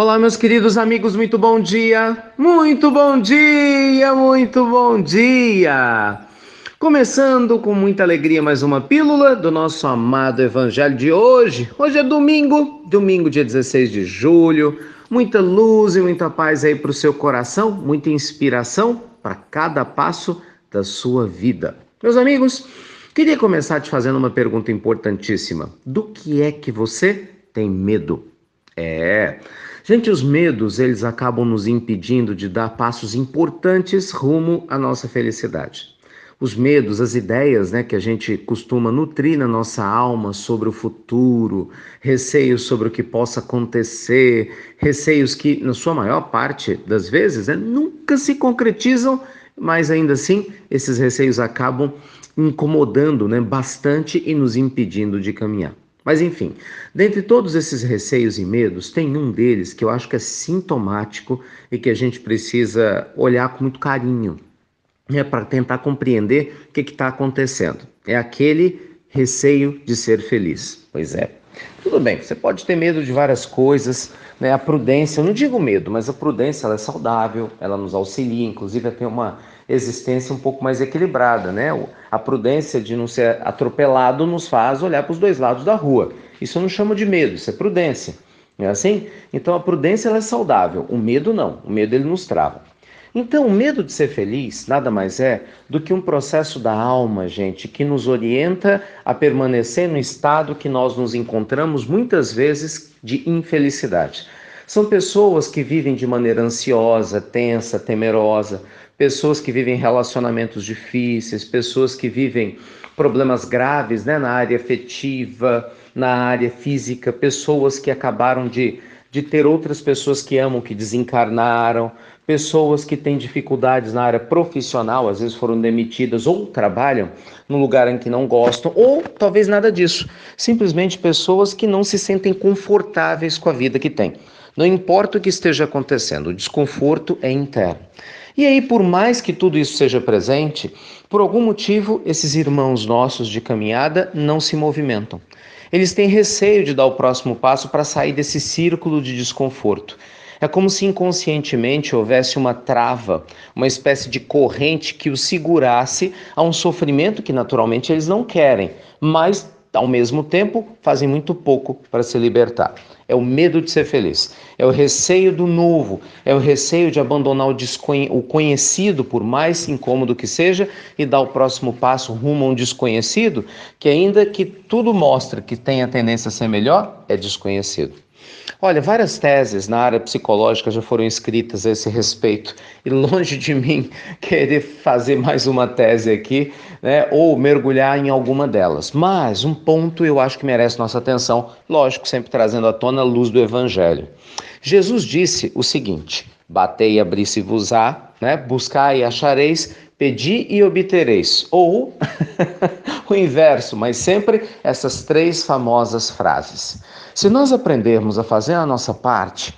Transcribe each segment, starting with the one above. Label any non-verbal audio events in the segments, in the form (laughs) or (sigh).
Olá, meus queridos amigos, muito bom dia! Muito bom dia, muito bom dia! Começando com muita alegria mais uma pílula do nosso amado Evangelho de hoje. Hoje é domingo, domingo, dia 16 de julho. Muita luz e muita paz aí para o seu coração, muita inspiração para cada passo da sua vida. Meus amigos, queria começar te fazendo uma pergunta importantíssima: do que é que você tem medo? É. Gente, os medos, eles acabam nos impedindo de dar passos importantes rumo à nossa felicidade. Os medos, as ideias né, que a gente costuma nutrir na nossa alma sobre o futuro, receios sobre o que possa acontecer, receios que, na sua maior parte das vezes, né, nunca se concretizam, mas ainda assim, esses receios acabam incomodando né, bastante e nos impedindo de caminhar. Mas enfim, dentre todos esses receios e medos, tem um deles que eu acho que é sintomático e que a gente precisa olhar com muito carinho né, para tentar compreender o que está acontecendo. É aquele receio de ser feliz. Pois é. Tudo bem, você pode ter medo de várias coisas, né? A prudência, eu não digo medo, mas a prudência ela é saudável, ela nos auxilia, inclusive a ter uma existência um pouco mais equilibrada, né? A prudência de não ser atropelado nos faz olhar para os dois lados da rua. Isso eu não chamo de medo, isso é prudência. Não é assim? Então a prudência ela é saudável, o medo não, o medo ele nos trava. Então, o medo de ser feliz nada mais é do que um processo da alma, gente, que nos orienta a permanecer no estado que nós nos encontramos muitas vezes de infelicidade. São pessoas que vivem de maneira ansiosa, tensa, temerosa, pessoas que vivem relacionamentos difíceis, pessoas que vivem problemas graves né, na área afetiva, na área física, pessoas que acabaram de, de ter outras pessoas que amam, que desencarnaram, pessoas que têm dificuldades na área profissional, às vezes foram demitidas ou trabalham num lugar em que não gostam, ou talvez nada disso. Simplesmente pessoas que não se sentem confortáveis com a vida que têm. Não importa o que esteja acontecendo, o desconforto é interno. E aí, por mais que tudo isso seja presente, por algum motivo, esses irmãos nossos de caminhada não se movimentam. Eles têm receio de dar o próximo passo para sair desse círculo de desconforto. É como se inconscientemente houvesse uma trava, uma espécie de corrente que os segurasse a um sofrimento que naturalmente eles não querem, mas ao mesmo tempo, fazem muito pouco para se libertar. É o medo de ser feliz, é o receio do novo, é o receio de abandonar o, o conhecido, por mais incômodo que seja, e dar o próximo passo rumo a um desconhecido, que ainda que tudo mostre que tem a tendência a ser melhor, é desconhecido. Olha, várias teses na área psicológica já foram escritas a esse respeito, e longe de mim (laughs) querer fazer mais uma tese aqui, né, ou mergulhar em alguma delas. Mas um ponto eu acho que merece nossa atenção, lógico, sempre trazendo à tona a luz do Evangelho. Jesus disse o seguinte: Batei e abri-se-vos-á, né? buscai e achareis, pedi e obtereis, ou (laughs) o inverso, mas sempre essas três famosas frases. Se nós aprendermos a fazer a nossa parte,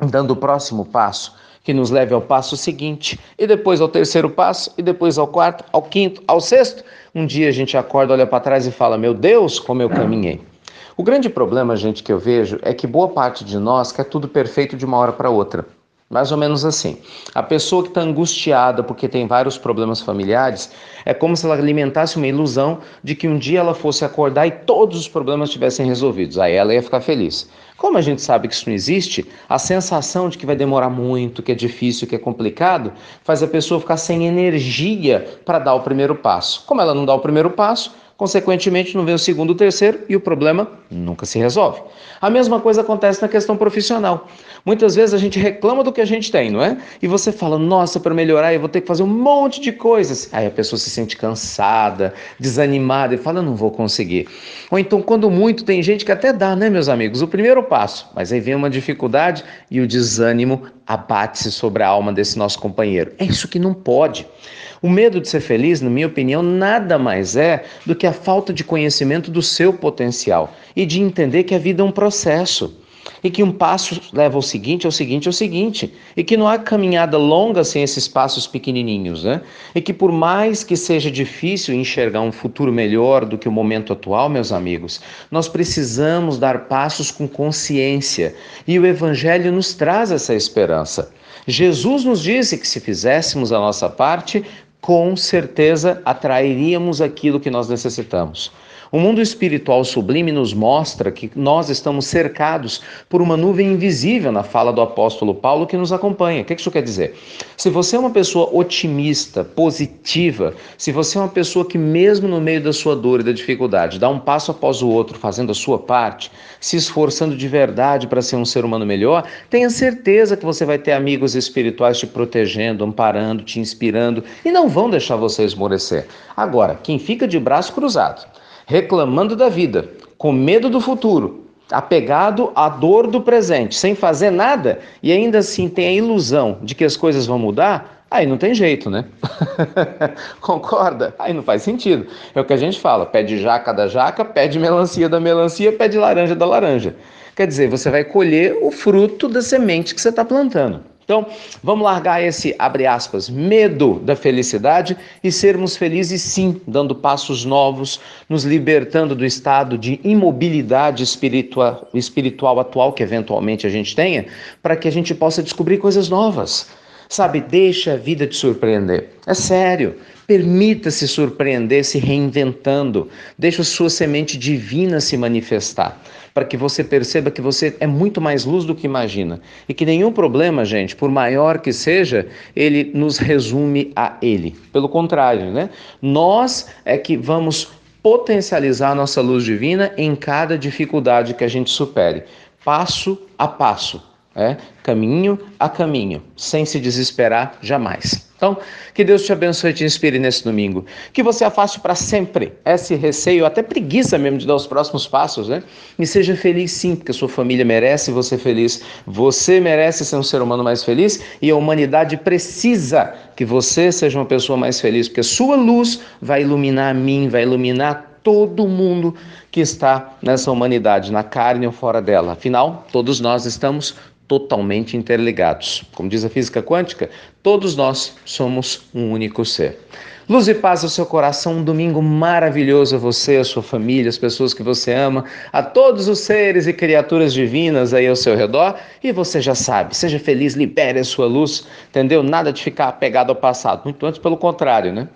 dando o próximo passo, que nos leve ao passo seguinte, e depois ao terceiro passo, e depois ao quarto, ao quinto, ao sexto, um dia a gente acorda, olha para trás e fala: Meu Deus, como eu caminhei. O grande problema, gente, que eu vejo é que boa parte de nós quer tudo perfeito de uma hora para outra. Mais ou menos assim. A pessoa que está angustiada porque tem vários problemas familiares é como se ela alimentasse uma ilusão de que um dia ela fosse acordar e todos os problemas estivessem resolvidos. Aí ela ia ficar feliz. Como a gente sabe que isso não existe, a sensação de que vai demorar muito, que é difícil, que é complicado, faz a pessoa ficar sem energia para dar o primeiro passo. Como ela não dá o primeiro passo, Consequentemente, não vem o segundo, o terceiro e o problema nunca se resolve. A mesma coisa acontece na questão profissional. Muitas vezes a gente reclama do que a gente tem, não é? E você fala, nossa, para melhorar eu vou ter que fazer um monte de coisas. Aí a pessoa se sente cansada, desanimada e fala, não vou conseguir. Ou então, quando muito, tem gente que até dá, né, meus amigos? O primeiro passo, mas aí vem uma dificuldade e o desânimo abate-se sobre a alma desse nosso companheiro. É isso que não pode. O medo de ser feliz, na minha opinião, nada mais é do que a falta de conhecimento do seu potencial e de entender que a vida é um processo e que um passo leva ao seguinte, ao seguinte, ao seguinte, e que não há caminhada longa sem esses passos pequenininhos, né? E que por mais que seja difícil enxergar um futuro melhor do que o momento atual, meus amigos, nós precisamos dar passos com consciência, e o evangelho nos traz essa esperança. Jesus nos disse que se fizéssemos a nossa parte, com certeza atrairíamos aquilo que nós necessitamos. O mundo espiritual sublime nos mostra que nós estamos cercados por uma nuvem invisível na fala do apóstolo Paulo que nos acompanha. O que isso quer dizer? Se você é uma pessoa otimista, positiva, se você é uma pessoa que, mesmo no meio da sua dor e da dificuldade, dá um passo após o outro, fazendo a sua parte, se esforçando de verdade para ser um ser humano melhor, tenha certeza que você vai ter amigos espirituais te protegendo, amparando, te inspirando e não vão deixar você esmorecer. Agora, quem fica de braço cruzado, reclamando da vida, com medo do futuro, apegado à dor do presente, sem fazer nada e ainda assim tem a ilusão de que as coisas vão mudar, aí não tem jeito, né? (laughs) Concorda? Aí não faz sentido. É o que a gente fala: pede jaca da jaca, pede melancia da melancia, pede laranja da laranja. Quer dizer, você vai colher o fruto da semente que você está plantando. Então, vamos largar esse, abre aspas, medo da felicidade e sermos felizes sim, dando passos novos, nos libertando do estado de imobilidade espiritual, espiritual atual que eventualmente a gente tenha, para que a gente possa descobrir coisas novas, Sabe, deixa a vida te surpreender. É sério. Permita-se surpreender se reinventando. Deixa a sua semente divina se manifestar, para que você perceba que você é muito mais luz do que imagina. E que nenhum problema, gente, por maior que seja, ele nos resume a ele. Pelo contrário, né? Nós é que vamos potencializar nossa luz divina em cada dificuldade que a gente supere, passo a passo é, caminho a caminho, sem se desesperar jamais. Então, que Deus te abençoe e te inspire nesse domingo. Que você afaste para sempre esse receio, até preguiça mesmo de dar os próximos passos, né? E seja feliz sim, porque a sua família merece você feliz. Você merece ser um ser humano mais feliz e a humanidade precisa que você seja uma pessoa mais feliz, porque a sua luz vai iluminar a mim, vai iluminar todo mundo que está nessa humanidade, na carne ou fora dela. Afinal, todos nós estamos totalmente interligados. Como diz a física quântica, Todos nós somos um único ser. Luz e paz ao seu coração, um domingo maravilhoso a você, a sua família, as pessoas que você ama, a todos os seres e criaturas divinas aí ao seu redor. E você já sabe, seja feliz, libere a sua luz, entendeu? Nada de ficar apegado ao passado, muito antes pelo contrário, né?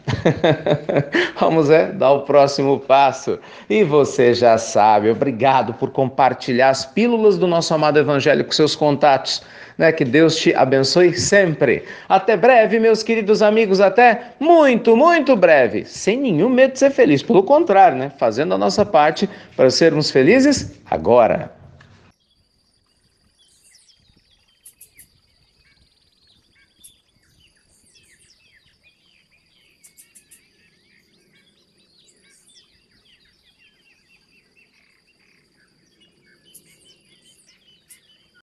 (laughs) Vamos é dar o próximo passo. E você já sabe, obrigado por compartilhar as pílulas do nosso amado evangelho com seus contatos né? Que Deus te abençoe sempre. Até breve, meus queridos amigos, até muito, muito breve, sem nenhum medo de ser feliz, pelo contrário, né? Fazendo a nossa parte para sermos felizes agora.